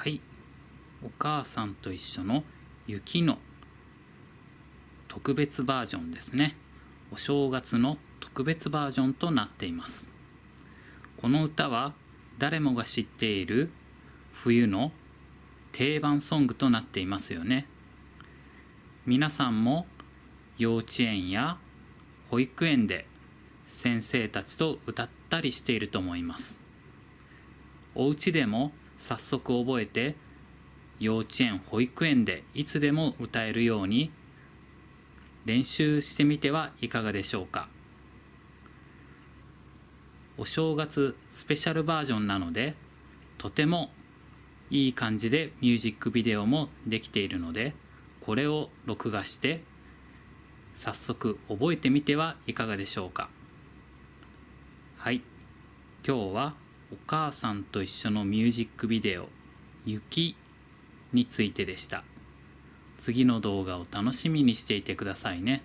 はい「お母さんと一緒の雪」の特別バージョンですねお正月の特別バージョンとなっていますこの歌は誰もが知っている冬の定番ソングとなっていますよね皆さんも幼稚園や保育園で先生たちと歌ったりしていると思いますお家でも早速覚えて幼稚園保育園でいつでも歌えるように練習してみてはいかがでしょうかお正月スペシャルバージョンなのでとてもいい感じでミュージックビデオもできているのでこれを録画して早速覚えてみてはいかがでしょうかはい今日はお母さんと一緒のミュージックビデオ「雪」についてでした次の動画を楽しみにしていてくださいね。